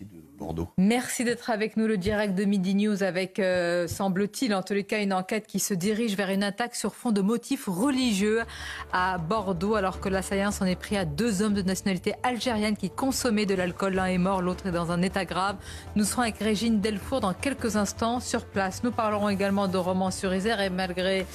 de Bordeaux. Merci d'être avec nous, le direct de Midi News, avec, euh, semble-t-il, en tous les cas, une enquête qui se dirige vers une attaque sur fond de motifs religieux à Bordeaux, alors que l'assaillance s'en est pris à deux hommes de nationalité algérienne qui consommaient de l'alcool. L'un est mort, l'autre est dans un état grave. Nous serons avec Régine Delfour dans quelques instants sur place. Nous parlerons également de romans sur Isère et malgré,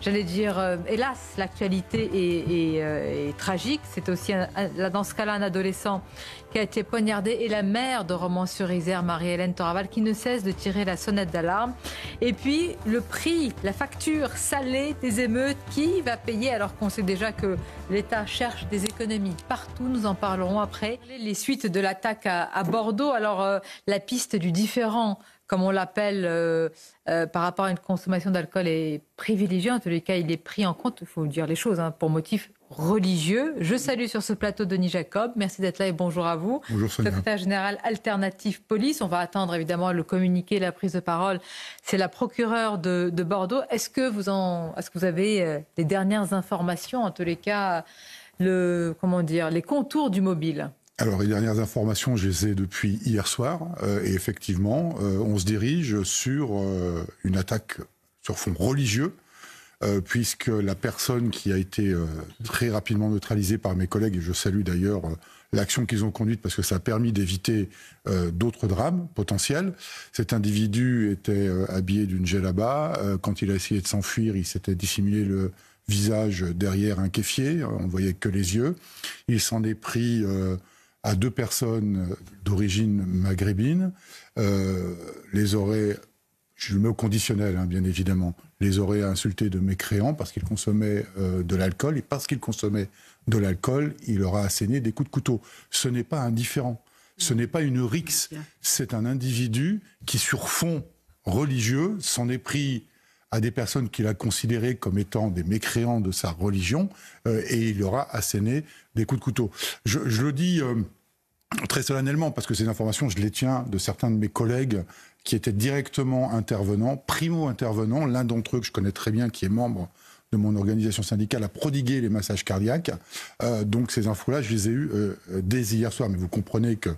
j'allais dire, euh, hélas, l'actualité euh, est, tragique. C'est aussi là dans ce cas-là un adolescent qui a été poignardée et la mère de Roman sur isère Marie-Hélène Toraval, qui ne cesse de tirer la sonnette d'alarme. Et puis le prix, la facture salée des émeutes, qui va payer alors qu'on sait déjà que l'État cherche des économies partout. Nous en parlerons après. Les suites de l'attaque à, Bordeaux, alors euh, la piste du différent comme on l'appelle, euh, euh, par rapport à une consommation d'alcool est privilégiée. En tous les cas, il est pris en compte, il faut dire les choses, hein, pour motif religieux. Je salue sur ce plateau Denis Jacob. Merci d'être là et bonjour à vous. Bonjour Sonia. Secrétaire général Alternative Police. On va attendre évidemment le communiqué, la prise de parole. C'est la procureure de, Bordeaux. Est-ce que, vous avez euh, les dernières informations, en tous les cas, comment dire, les contours du mobile alors, les dernières informations, je les ai depuis hier soir. Euh, et effectivement, euh, on se dirige sur une attaque sur fond religieux euh, puisque la personne qui a été euh, très rapidement neutralisée par mes collègues, et je salue d'ailleurs euh, l'action qu'ils ont conduite parce que ça a permis d'éviter d'autres drames potentiels, cet individu était habillé d'une djellaba, quand il a essayé de s'enfuir, il s'était dissimulé le visage derrière un keffier, on ne voyait que les yeux, il s'en est pris à deux personnes d'origine maghrébine, les aurait je le mets au conditionnel, hein, bien évidemment, les aurait insultés de mécréants parce qu'ils consommaient euh, de l'alcool. Et parce qu'ils consommaient de l'alcool, il aura asséné des coups de couteau. Ce n'est pas indifférent. Ce n'est pas une rixe. C'est un individu qui, sur fond religieux, s'en est pris à des personnes qu'il a considérées comme étant des mécréants de sa religion euh, et il leur asséné des coups de couteau. Je, le dis. Euh, très solennellement, parce que ces informations, je les tiens de certains de mes collègues qui étaient directement intervenants, primo-intervenants, l'un d'entre eux que je connais très bien, qui est membre de mon organisation syndicale, a prodigué les massages cardiaques. Euh, donc ces infos-là, je les ai eues euh, dès hier soir, mais vous comprenez que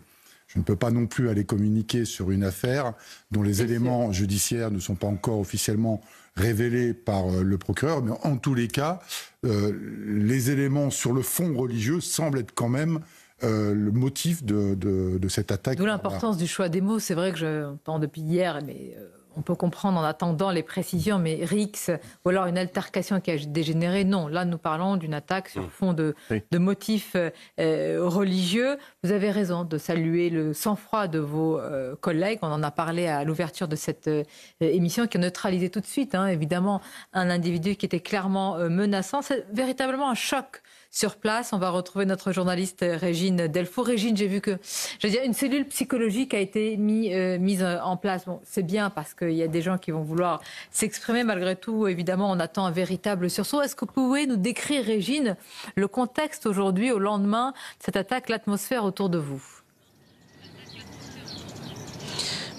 je ne peux pas non plus aller communiquer sur une affaire dont les éléments judiciaires ne sont pas encore officiellement révélés par euh, le procureur, mais en tous les cas, les éléments sur le fond religieux semblent être quand même euh, le motif de, cette attaque. D'où l'importance du choix des mots. C'est vrai que je pense depuis hier, mais euh, on peut comprendre en attendant les précisions, mais Rix, ou alors une altercation qui a dégénéré, non. Là, nous parlons d'une attaque sur mm. fond de, motifs euh, religieux. Vous avez raison de saluer le sang-froid de vos collègues. On en a parlé à l'ouverture de cette émission qui a neutralisé tout de suite, hein. évidemment, un individu qui était clairement menaçant. C'est véritablement un choc sur place. On va retrouver notre journaliste euh, Régine Delfour. Régine, j'ai vu que, je veux dire, une cellule psychologique a été mis, euh, mise euh, en place. Bon, c'est bien parce qu'il y a des gens qui vont vouloir s'exprimer. Malgré tout, évidemment, on attend un véritable sursaut. Est-ce que vous pouvez nous décrire, Régine, le contexte aujourd'hui, au lendemain cette attaque, l'atmosphère autour de vous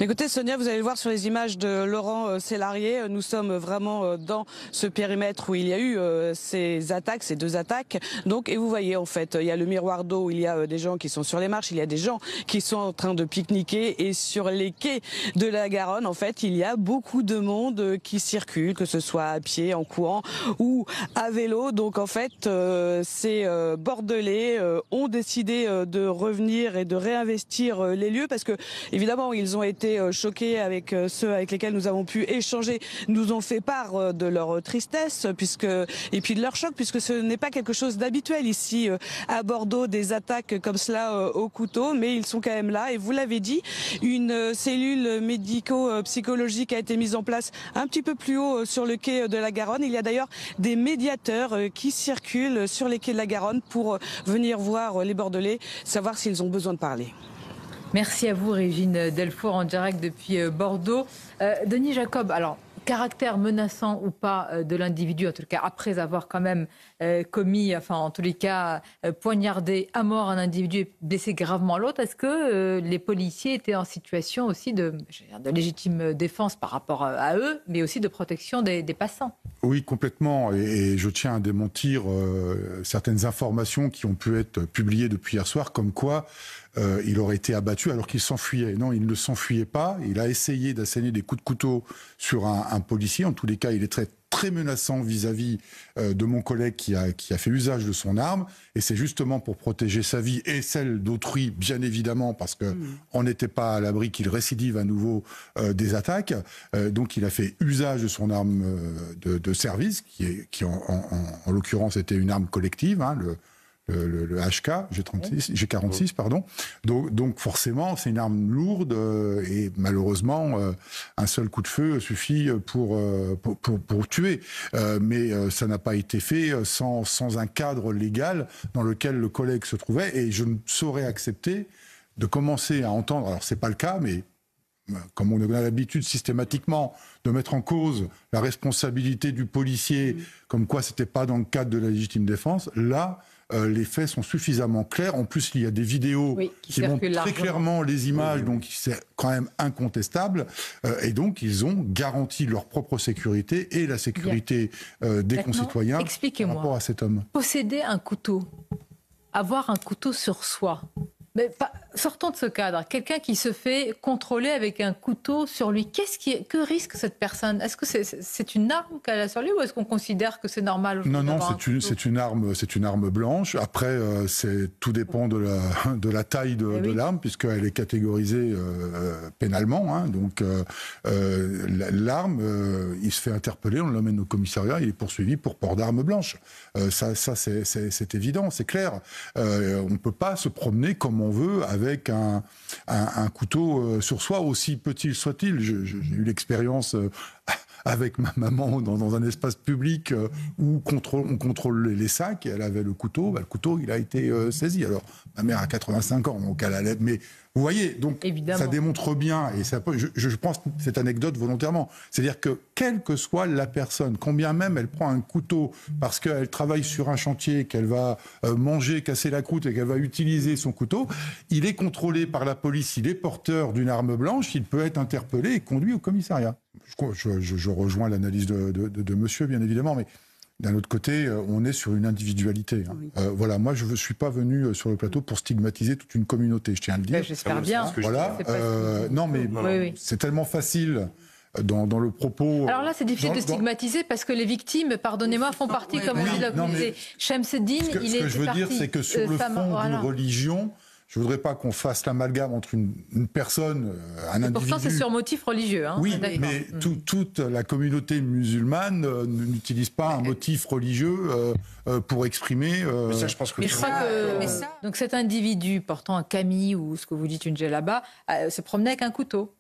Écoutez Sonia, vous allez le voir sur les images de Laurent euh, Sélarié, euh, nous sommes vraiment euh, dans ce périmètre où il y a eu ces attaques, ces deux attaques. Donc, et vous voyez en fait, il y a le miroir d'eau, il y a des gens qui sont sur les marches, il y a des gens qui sont en train de pique-niquer et sur les quais de la Garonne, en fait, il y a beaucoup de monde qui circule, que ce soit à pied, en courant ou à vélo. Donc en fait, ces Bordelais ont décidé de revenir et de réinvestir les lieux parce que évidemment, ils ont été euh, choqués avec euh, ceux avec lesquels nous avons pu échanger, nous ont fait part euh, de leur tristesse puisque et puis de leur choc puisque ce n'est pas quelque chose d'habituel ici à Bordeaux des attaques comme cela au couteau, mais ils sont quand même là et vous l'avez dit, une cellule médico-psychologique a été mise en place un petit peu plus haut sur le quai de la Garonne. Il y a d'ailleurs des médiateurs qui circulent sur les quais de la Garonne pour venir voir les Bordelais, savoir s'ils ont besoin de parler. Merci à vous, Régine Delfour, en direct depuis euh, Bordeaux. Euh, Denis Jacob, alors, caractère menaçant ou pas euh, de l'individu, en tout cas après avoir quand même commis, enfin en tous les cas poignardé à mort un individu et blessé gravement l'autre, est-ce que les policiers étaient en situation aussi de, légitime défense par rapport à eux, mais aussi de protection des, passants Oui, complètement. et, je tiens à démentir certaines informations qui ont pu être publiées depuis hier soir, comme quoi euh, il aurait été abattu alors qu'il s'enfuyait. Non, il ne s'enfuyait pas. Il a essayé d'asséner des coups de couteau sur un, policier. En tous les cas, il est très très menaçant vis-à-vis euh, de mon collègue qui a, qui a fait usage de son arme. Et c'est justement pour protéger sa vie et celle d'autrui, bien évidemment, parce qu'on mm. n'était pas à l'abri qu'il récidive à nouveau euh, des attaques. donc il a fait usage de son arme de, service, qui, en, l'occurrence était une arme collective, hein, le, HK, G36, 46 pardon. Donc, donc forcément, c'est une arme lourde euh, et malheureusement, euh, un seul coup de feu suffit pour, euh, pour, pour, tuer. mais ça n'a pas été fait sans, sans un cadre légal dans lequel le collègue se trouvait et je ne saurais accepter de commencer à entendre, alors c'est pas le cas, mais comme on a l'habitude systématiquement de mettre en cause la responsabilité du policier, mmh. comme quoi c'était pas dans le cadre de la légitime défense, là, euh, les faits sont suffisamment clairs. En plus, il y a des vidéos qui, montrent très clairement les images, donc c'est quand même incontestable. Euh, et donc, ils ont garanti leur propre sécurité et la sécurité euh, des concitoyens par rapport à cet homme. Posséder un couteau, avoir un couteau sur soi, mais pas, sortons de ce cadre. Quelqu'un qui se fait contrôler avec un couteau sur lui, qu'est-ce qui, que risque cette personne Est-ce que c'est une arme qu'elle a sur lui ou est-ce qu'on considère que c'est normal Non, non, c'est une, une, arme, c'est une arme blanche. Après, euh, c'est tout dépend de la, de la taille de, eh l'arme puisqu'elle est catégorisée euh, pénalement. Hein. donc euh, l'arme, il se fait interpeller, on l'emmène au commissariat, il est poursuivi pour port d'arme blanche. ça, ça c'est évident, c'est clair. on ne peut pas se promener comme on veut avec avec un, couteau euh, sur soi, aussi petit soit-il. J'ai eu l'expérience euh, avec ma maman dans, un espace public euh, où on contrôle les sacs, et elle avait le couteau, bah, le couteau, il a été saisi. Alors, ma mère a 85 ans, donc elle l'aide, mais vous voyez, donc ça démontre bien, et ça, je, je pense cette anecdote volontairement, c'est-à-dire que quelle que soit la personne, combien même elle prend un couteau parce qu'elle travaille sur un chantier, qu'elle va euh, manger, casser la croûte et qu'elle va utiliser son couteau, il est contrôlé par la police, il est porteur d'une arme blanche, il peut être interpellé et conduit au commissariat. Je, je rejoins l'analyse de monsieur, bien évidemment, mais d'un autre côté, euh, on est sur une individualité. Hein. Euh, voilà, moi je ne suis pas venu euh, sur le plateau pour stigmatiser toute une communauté, je tiens à le dire. Bah, j'espère ah bien. Voilà. non, mais c'est tellement facile. Dans, le propos. Alors là, c'est difficile de stigmatiser parce que les victimes, pardonnez-moi, font partie, comme vous on dit, de disait est Ce que, ce que je veux dire, c'est que sur le fond d'une religion, je ne voudrais pas qu'on fasse l'amalgame entre une, personne, euh, un individu. Pourtant, c'est sur motif religieux. Hein. oui, ah, mais mm. toute la communauté musulmane euh, n'utilise pas un euh, motif religieux pour exprimer. Mais ça, je pense que. Mais Donc cet individu portant un camis ou ce que vous dites une là-bas se promenait avec un couteau.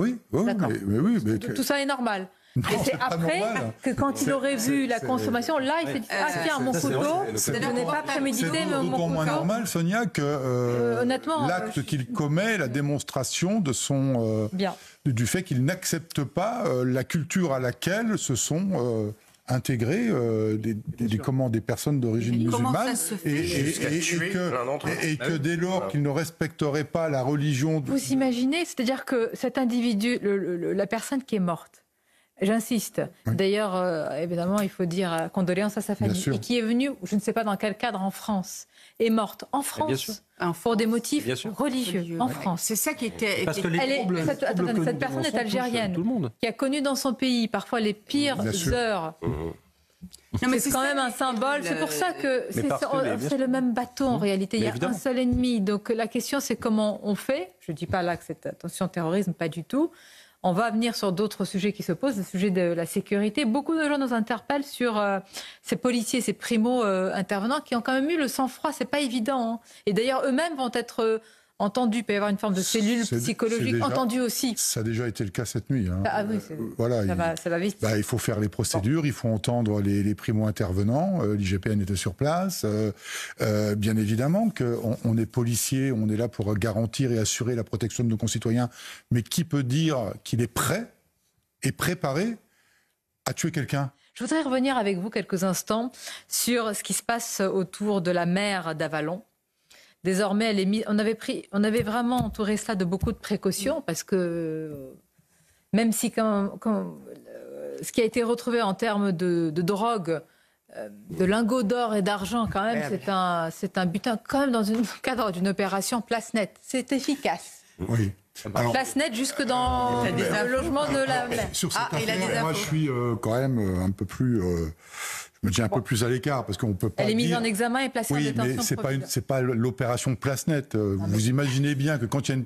Oui, oui, mais, tout ça est normal c'est après que quand il aurait vu la consommation, là, il s'est dit euh, Ah, tiens, mon couteau, je n'ai pas prémédité, mon couteau. moins normal, Sonia, que euh, euh, l'acte qu'il commet, la démonstration de son. Du fait qu'il n'accepte pas la culture à laquelle se sont intégrés des, comment, des personnes d'origine musulmane et, que, dès lors qu'il ne respecterait pas la religion. Vous imaginez, c'est-à-dire que cet individu, la personne qui est morte, J'insiste. D'ailleurs, euh, évidemment, il faut dire euh, condoléances à sa famille. Et qui est venue, je ne sais pas dans quel cadre, en France, est morte en France pour des motifs religieux, en France. C'est ça qui était. Parce que cette, cette personne est algérienne, qui a connu dans son pays parfois les pires heures. Mmh. C'est quand même un symbole. C'est pour ça que c'est le même bateau en mmh. réalité. Il y a un seul ennemi. Donc la question, c'est comment on fait. Je ne dis pas là que c'est attention terrorisme, pas du tout. On va venir sur d'autres sujets qui se posent, le sujet de la sécurité. Beaucoup de gens nous interpellent sur euh, ces policiers, ces primo-intervenants euh, qui ont quand même eu le sang-froid. Ce C'est pas évident. Hein. Et d'ailleurs, eux-mêmes vont être euh, entendu, peut y avoir une forme de cellule psychologique Entendu entendue aussi. Ça a déjà été le cas cette nuit. Hein. Ah euh, voilà, ça, il, va, bah, il faut faire les procédures, il faut entendre les, primo-intervenants. Euh, L'IGPN était sur place. Euh, bien évidemment qu'on est policier, on est là pour garantir et assurer la protection de nos concitoyens. Mais qui peut dire qu'il est prêt et préparé à tuer quelqu'un je voudrais revenir avec vous quelques instants sur ce qui se passe autour de la mer d'Avalon, Désormais, On avait vraiment entouré cela de beaucoup de précautions parce que même si quand, euh, ce qui a été retrouvé en termes de, drogue, euh, de lingots d'or et d'argent, quand même, c'est un, butin, quand même, dans le cadre d'une opération place nette. C'est efficace. Oui. place nette jusque dans euh, le logement de la. Sur ce. Ah, moi, je suis quand même un peu plus je me tiens un peu plus à l'écart parce qu'on peut pas. Elle est mise en examen et placée en détention. Oui, mais c'est pas c'est pas l'opération place euh, ah, Vous imaginez bien que quand il y a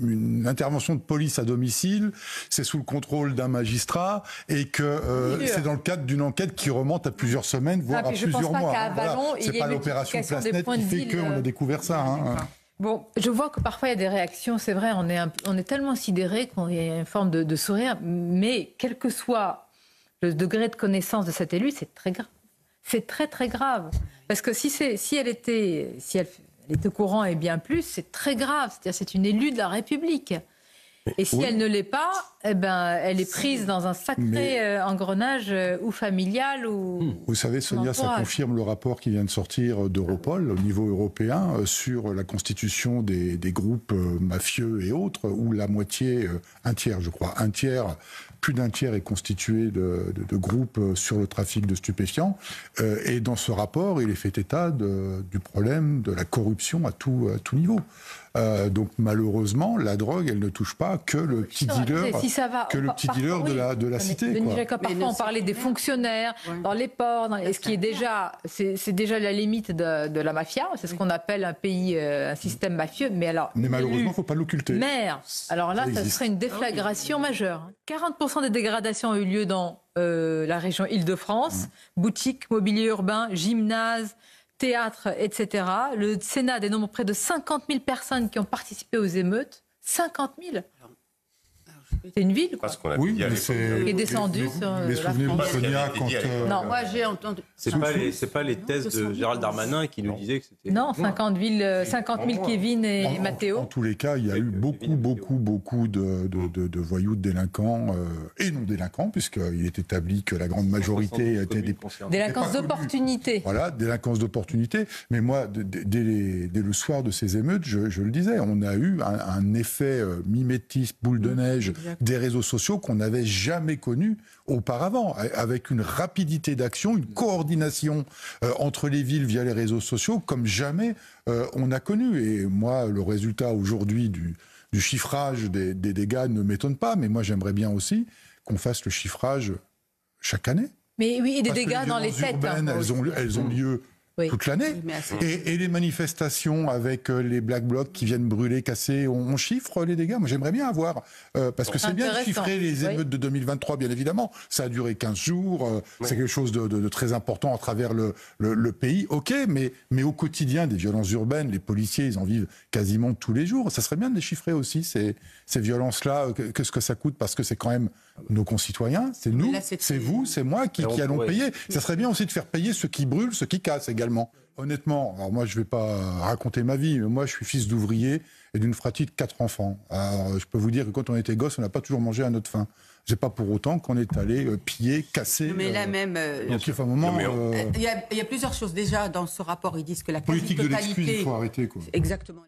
une intervention de police à domicile, c'est sous le contrôle d'un magistrat et que euh, c'est dans le cadre d'une enquête qui remonte à plusieurs semaines, ah, voire à plusieurs mois. Ce n'est pas l'opération Plasnet qui fait qu'on a euh, découvert ça. Hein. Bon, je vois que parfois il y a des réactions, c'est vrai, on est, on est tellement sidéré qu'on y a une forme de, de sourire, mais quel que soit le degré de connaissance de cette élue, c'est très grave. C'est très très grave. Parce que si, si elle était, si elle, au courant et bien plus, c'est très grave. C'est-à-dire c'est une élue de la République. et si elle ne l'est pas, eh ben, elle est prise dans un sacré euh, engrenage euh, ou familial ou. Hmm. Vous savez, Sonia, ça confirme le rapport qui vient de sortir euh, d'Europol au niveau européen sur la constitution des, groupes mafieux et autres, où la moitié, un tiers, je crois, un tiers plus d'un tiers est constitué de, groupes euh, sur le trafic de stupéfiants. Euh, et dans ce rapport, il est fait état du problème de la corruption à tout, à tout niveau. Euh, donc malheureusement, la drogue, elle ne touche pas que le petit dealer, ça va, que le petit dealer de la, de la cité. quoi. parfois, on parlait des fonctionnaires dans les ports, ce qui est déjà, c'est déjà la limite de, la mafia. C'est ce qu'on appelle un pays, euh, un système mafieux. Mais alors, mais malheureusement, faut pas l'occulter. Mais Alors là, ça, serait une déflagration majeure. 40% des dégradations ont eu lieu dans euh, la région Île-de-France. Mm. Boutiques, mobilier urbain, gymnase, Théâtre, etc. Le Sénat dénombre près de 50 000 personnes qui ont participé aux émeutes. 50 000 c'est une ville, quoi. oui, Il est descendu euh, les souvenirs Sonia quand... Euh, non, moi j'ai entendu... C'est pas, les, pas les thèses de Gérald Darmanin qui nous disaient que c'était... Non, 50, villes, 50 000 Kevin et, Mathéo. En, tous les cas, il y a eu beaucoup, beaucoup, beaucoup de, voyous, de délinquants euh, et non délinquants, puisqu'il est établi que la grande majorité était des... Délinquance d'opportunité. Voilà, délinquance d'opportunité. Mais moi, dès, le soir de ces émeutes, je, le disais, on a eu un, un effet mimétisme, boule de neige, des réseaux sociaux qu'on n'avait jamais connus auparavant, avec une rapidité d'action, une coordination euh, entre les villes via les réseaux sociaux comme jamais euh, on a connu. Et moi, le résultat aujourd'hui du, chiffrage des, dégâts ne m'étonne pas, mais moi j'aimerais bien aussi qu'on fasse le chiffrage chaque année. Mais oui, et des dégâts dans les têtes. Hein. Urbaines, elles, ont, elles ont mmh. lieu toute l'année. et, les manifestations avec euh, les black blocs qui viennent brûler, casser, on, chiffre les dégâts. Moi, j'aimerais bien avoir, euh, parce que c'est bien de chiffrer les émeutes de 2023, bien évidemment. Ça a duré 15 jours, euh, c'est quelque chose de, très important à travers le, le, pays. Ok, mais, mais au quotidien, des violences urbaines, les policiers, ils en vivent quasiment tous les jours. Ça serait bien de les chiffrer aussi, ces, ces violences-là, quest ce que ça coûte, parce que c'est quand même nos concitoyens, c'est nous, c'est vous, c'est moi qui, qui allons payer. Ça serait bien aussi de faire payer ceux qui brûlent, ceux qui cassent également. Honnêtement, alors moi je ne vais pas raconter ma vie, mais moi je suis fils d'ouvrier et d'une fratrie de quatre enfants. Alors je peux vous dire que quand on était gosse, on n'a pas toujours mangé à notre faim. n'est pas pour autant qu'on est allé euh, piller, casser. Mais là euh, même. il, y a, plusieurs choses. Déjà, dans ce rapport, ils disent que la politique de l'excuse, il faut arrêter. Quoi. Exactement.